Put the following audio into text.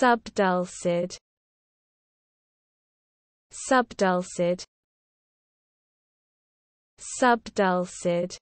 subdulcid subdulcid subdulcid